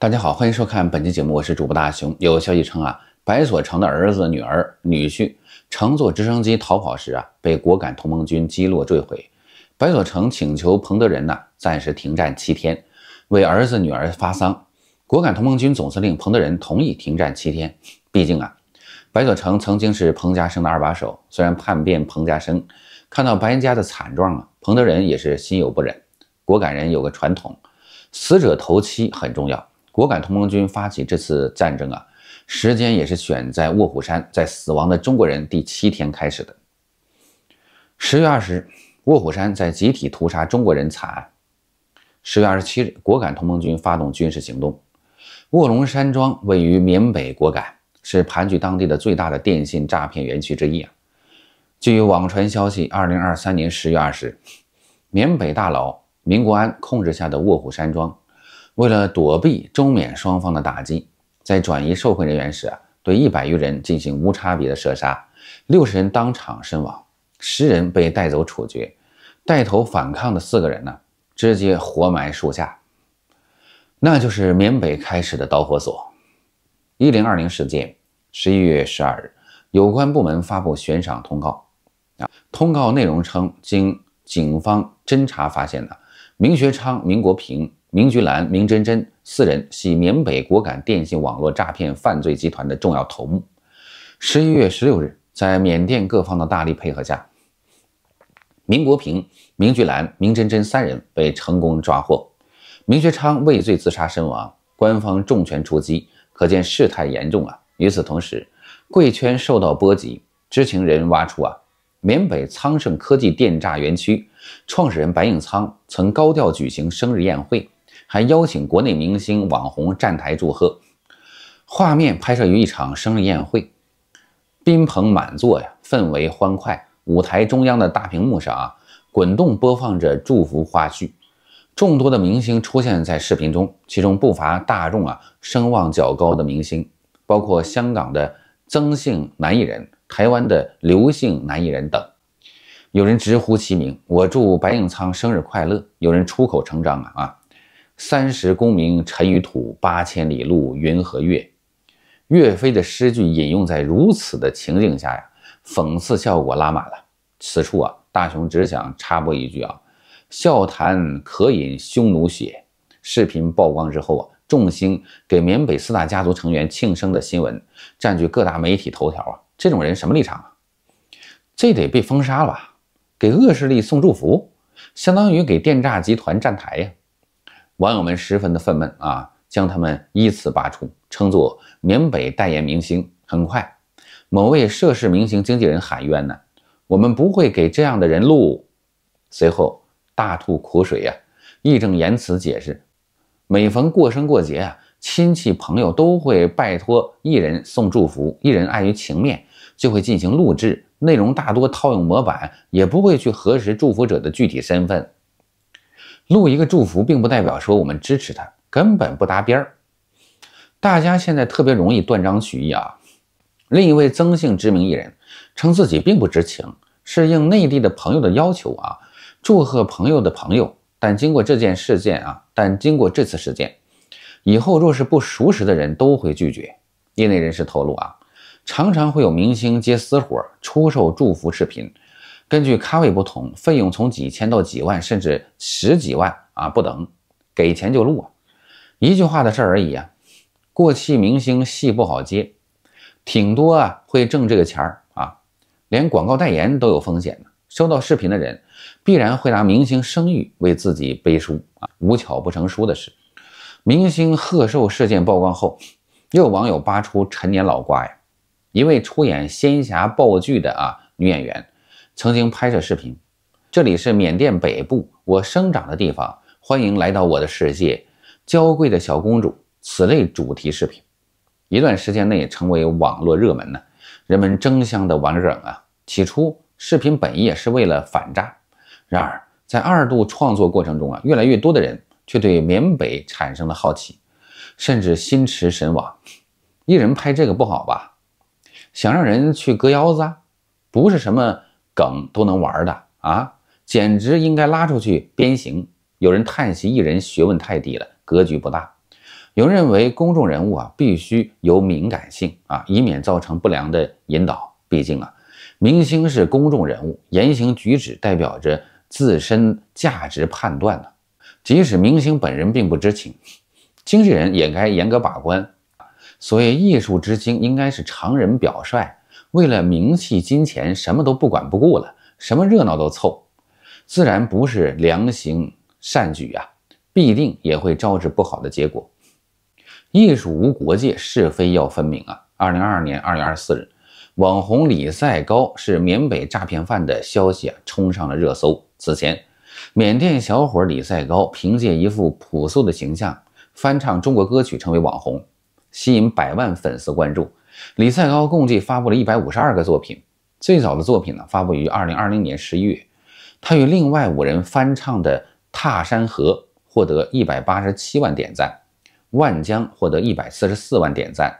大家好，欢迎收看本期节目，我是主播大熊。有消息称啊，白所成的儿子、女儿、女婿乘坐直升机逃跑时啊，被果敢同盟军击落坠毁。白所成请求彭德仁呢，暂时停战七天，为儿子女儿发丧。果敢同盟军总司令彭德仁同意停战七天。毕竟啊，白所成曾经是彭家声的二把手，虽然叛变彭家声。看到白家的惨状啊，彭德仁也是心有不忍。果敢人有个传统，死者头七很重要。果敢同盟军发起这次战争啊，时间也是选在卧虎山在死亡的中国人第七天开始的。十月二十日，卧虎山在集体屠杀中国人惨案。十月二十七日，果敢同盟军发动军事行动。卧龙山庄位于缅北果敢，是盘踞当地的最大的电信诈骗园区之一啊。据网传消息，二零二三年十月二十日，缅北大佬明国安控制下的卧虎山庄。为了躲避中缅双方的打击，在转移受困人员时，对一百余人进行无差别的射杀，六十人当场身亡，十人被带走处决，带头反抗的四个人呢，直接活埋树下。那就是缅北开始的导火索，一零二零事件。十一月十二日，有关部门发布悬赏通告，啊，通告内容称，经警方侦查发现的，明学昌、明国平。明菊兰、明真真四人系缅北果敢电信网络诈骗犯罪集团的重要头目。十一月十六日，在缅甸各方的大力配合下，明国平、明菊兰、明真真三人被成功抓获，明学昌畏罪自杀身亡。官方重拳出击，可见事态严重啊！与此同时，贵圈受到波及，知情人挖出啊，缅北苍盛科技电诈园区创始人白应仓曾高调举行生日宴会。还邀请国内明星网红站台祝贺，画面拍摄于一场生日宴会，宾朋满座呀，氛围欢快。舞台中央的大屏幕上啊，滚动播放着祝福花絮，众多的明星出现在视频中，其中不乏大众啊声望较高的明星，包括香港的曾姓男艺人、台湾的刘姓男艺人等。有人直呼其名，我祝白永苍生日快乐。有人出口成章啊啊！三十功名尘与土，八千里路云和月。岳飞的诗句引用在如此的情景下呀，讽刺效果拉满了。此处啊，大雄只想插播一句啊：笑谈渴饮匈奴血。视频曝光之后啊，众星给缅北四大家族成员庆生的新闻占据各大媒体头条啊。这种人什么立场啊？这得被封杀了吧？给恶势力送祝福，相当于给电诈集团站台呀。网友们十分的愤懑啊，将他们依次扒出，称作缅北代言明星。很快，某位涉事明星经纪人喊冤呢：“我们不会给这样的人录。”随后大吐苦水呀，义正言辞解释：“每逢过生过节啊，亲戚朋友都会拜托艺人送祝福，艺人碍于情面就会进行录制，内容大多套用模板，也不会去核实祝福者的具体身份。”录一个祝福，并不代表说我们支持他，根本不搭边儿。大家现在特别容易断章取义啊。另一位曾姓知名艺人称自己并不知情，是应内地的朋友的要求啊，祝贺朋友的朋友。但经过这件事件啊，但经过这次事件以后，若是不熟识的人都会拒绝。业内人士透露啊，常常会有明星接私活出售祝福视频。根据咖位不同，费用从几千到几万，甚至十几万啊不等。给钱就录，啊，一句话的事而已啊。过气明星戏不好接，挺多啊会挣这个钱儿啊。连广告代言都有风险的，收到视频的人必然会拿明星声誉为自己背书啊。无巧不成书的事，明星贺寿事件曝光后，又网友扒出陈年老瓜呀，一位出演仙侠爆剧的啊女演员。曾经拍摄视频，这里是缅甸北部，我生长的地方，欢迎来到我的世界，娇贵的小公主，此类主题视频，一段时间内成为网络热门呢，人们争相的玩梗啊。起初视频本意是为了反诈，然而在二度创作过程中啊，越来越多的人却对缅北产生了好奇，甚至心驰神往。一人拍这个不好吧？想让人去割腰子？啊？不是什么？梗都能玩的啊，简直应该拉出去鞭刑！有人叹息，艺人学问太低了，格局不大。有人认为，公众人物啊，必须有敏感性啊，以免造成不良的引导。毕竟啊，明星是公众人物，言行举止代表着自身价值判断呢。即使明星本人并不知情，经纪人也该严格把关。所以，艺术之星应该是常人表率。为了名气、金钱，什么都不管不顾了，什么热闹都凑，自然不是良行善举啊，必定也会招致不好的结果。艺术无国界，是非要分明啊！二零二二年二月二十四日，网红李赛高是缅北诈骗犯的消息啊冲上了热搜。此前，缅甸小伙李赛高凭借一副朴素的形象，翻唱中国歌曲，成为网红，吸引百万粉丝关注。李赛高共计发布了一百五十二个作品，最早的作品呢发布于二零二零年十一月，他与另外五人翻唱的《踏山河》获得一百八十七万点赞，万江获得一百四十四万点赞，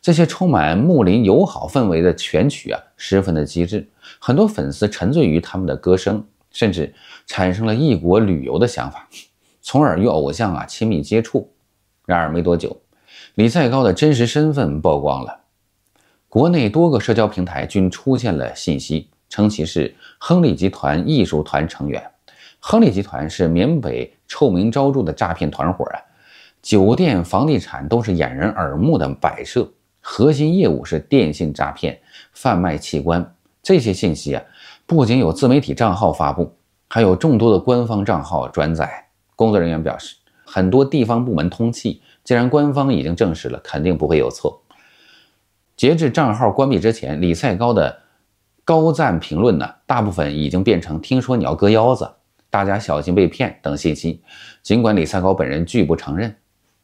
这些充满睦邻友好氛围的全曲啊，十分的机智，很多粉丝沉醉于他们的歌声，甚至产生了异国旅游的想法，从而与偶像啊亲密接触。然而没多久，李赛高的真实身份曝光了。国内多个社交平台均出现了信息，称其是亨利集团艺术团成员。亨利集团是缅北臭名昭著的诈骗团伙啊，酒店、房地产都是掩人耳目的摆设，核心业务是电信诈骗、贩卖器官。这些信息啊，不仅有自媒体账号发布，还有众多的官方账号转载。工作人员表示，很多地方部门通气，既然官方已经证实了，肯定不会有错。截至账号关闭之前，李赛高的高赞评论呢，大部分已经变成“听说你要割腰子，大家小心被骗”等信息。尽管李赛高本人拒不承认，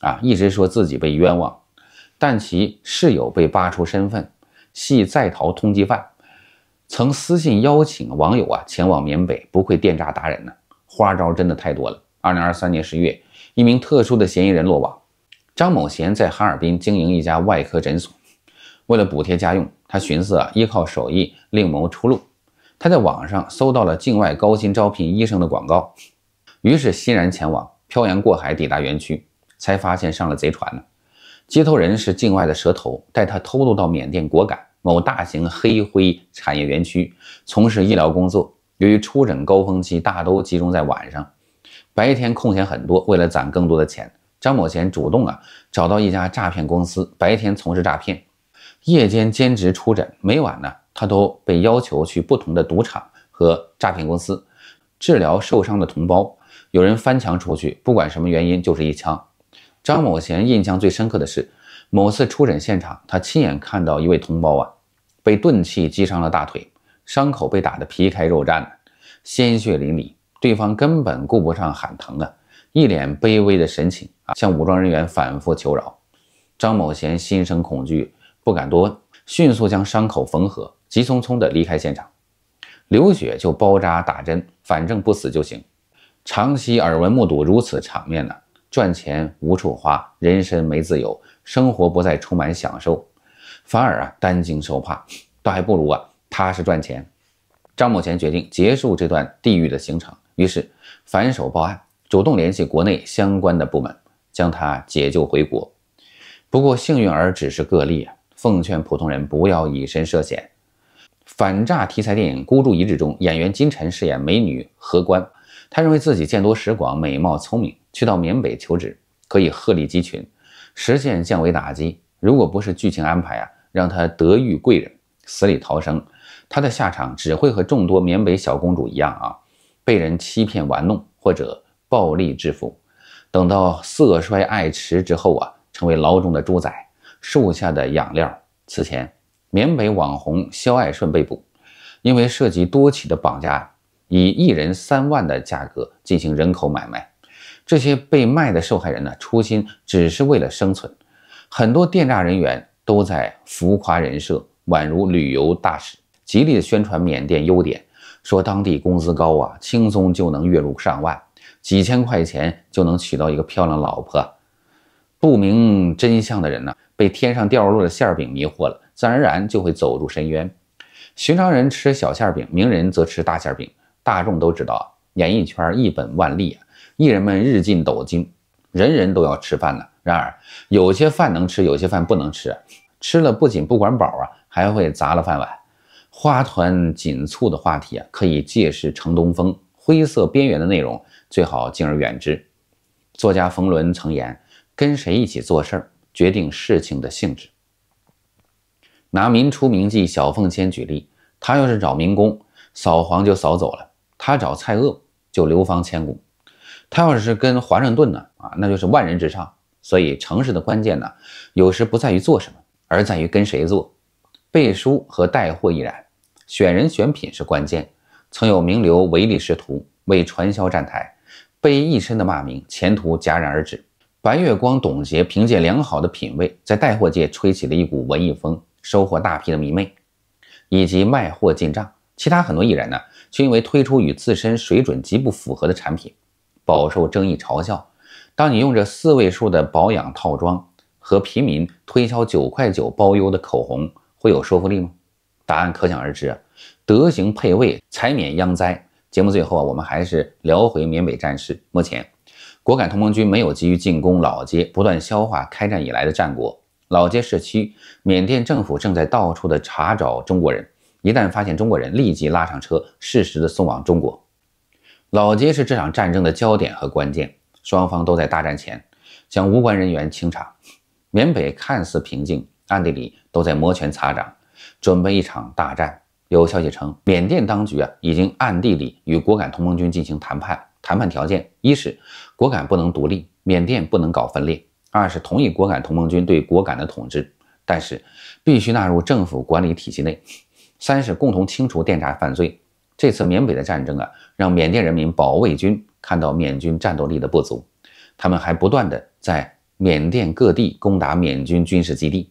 啊，一直说自己被冤枉，但其室友被扒出身份，系在逃通缉犯，曾私信邀请网友啊前往缅北，不愧电诈达人呢，花招真的太多了。二零二三年十月，一名特殊的嫌疑人落网，张某贤在哈尔滨经营一家外科诊所。为了补贴家用，他寻思啊，依靠手艺另谋出路。他在网上搜到了境外高薪招聘医生的广告，于是欣然前往，漂洋过海抵达园区，才发现上了贼船接头人是境外的蛇头，带他偷渡到缅甸果敢某大型黑灰产业园区从事医疗工作。由于出诊高峰期大都集中在晚上，白天空闲很多，为了攒更多的钱，张某贤主动啊，找到一家诈骗公司，白天从事诈骗。夜间兼职出诊，每晚呢，他都被要求去不同的赌场和诈骗公司治疗受伤的同胞。有人翻墙出去，不管什么原因，就是一枪。张某贤印象最深刻的是某次出诊现场，他亲眼看到一位同胞啊，被钝器击伤了大腿，伤口被打得皮开肉绽，鲜血淋漓。对方根本顾不上喊疼啊，一脸卑微的神情啊，向武装人员反复求饶。张某贤心生恐惧。不敢多问，迅速将伤口缝合，急匆匆地离开现场。流血就包扎打针，反正不死就行。长期耳闻目睹如此场面呢，赚钱无处花，人身没自由，生活不再充满享受，反而啊担惊受怕，倒还不如啊踏实赚钱。张某前决定结束这段地狱的行程，于是反手报案，主动联系国内相关的部门，将他解救回国。不过幸运儿只是个例啊。奉劝普通人不要以身涉险。反诈题材电影《孤注一掷》中，演员金晨饰演美女荷官。她认为自己见多识广、美貌聪明，去到缅北求职可以鹤立鸡群，实现降维打击。如果不是剧情安排啊，让她得遇贵人、死里逃生，她的下场只会和众多缅北小公主一样啊，被人欺骗玩弄，或者暴力致富。等到色衰爱弛之后啊，成为牢中的猪仔。树下的养料。此前，缅北网红肖爱顺被捕，因为涉及多起的绑架案，以一人三万的价格进行人口买卖。这些被卖的受害人呢，初心只是为了生存。很多电诈人员都在浮夸人设，宛如旅游大使，极力的宣传缅甸优点，说当地工资高啊，轻松就能月入上万，几千块钱就能娶到一个漂亮老婆。不明真相的人呢，被天上掉落的馅饼迷惑了，自然而然就会走入深渊。寻常人吃小馅饼，名人则吃大馅饼。大众都知道，演艺圈一本万利，艺人们日进斗金，人人都要吃饭呢。然而，有些饭能吃，有些饭不能吃。吃了不仅不管饱啊，还会砸了饭碗。花团锦簇的话题啊，可以借势成东风；灰色边缘的内容，最好敬而远之。作家冯仑曾言。跟谁一起做事儿，决定事情的性质。拿《民初名记》小凤仙举例，他要是找民工扫黄就扫走了，他找蔡锷就流芳千古；他要是跟华盛顿呢，啊，那就是万人之上。所以，城市的关键呢，有时不在于做什么，而在于跟谁做。背书和带货亦然，选人选品是关键。曾有名流唯利是图，为传销站台，背一身的骂名，前途戛然而止。白月光董洁凭借良好的品味，在带货界吹起了一股文艺风，收获大批的迷妹以及卖货进账。其他很多艺人呢，却因为推出与自身水准极不符合的产品，饱受争议嘲笑。当你用着四位数的保养套装和平民推销九块九包邮的口红，会有说服力吗？答案可想而知。德行配位，财免殃灾。节目最后啊，我们还是聊回缅北战事。目前。果敢同盟军没有急于进攻老街，不断消化开战以来的战果。老街市区，缅甸政府正在到处的查找中国人，一旦发现中国人，立即拉上车，适时的送往中国。老街是这场战争的焦点和关键，双方都在大战前将无关人员清查。缅北看似平静，暗地里都在摩拳擦掌，准备一场大战。有消息称，缅甸当局啊已经暗地里与果敢同盟军进行谈判。谈判条件：一是果敢不能独立，缅甸不能搞分裂；二是同意果敢同盟军对果敢的统治，但是必须纳入政府管理体系内；三是共同清除电诈犯罪。这次缅北的战争啊，让缅甸人民保卫军看到缅军战斗力的不足，他们还不断的在缅甸各地攻打缅军军事基地。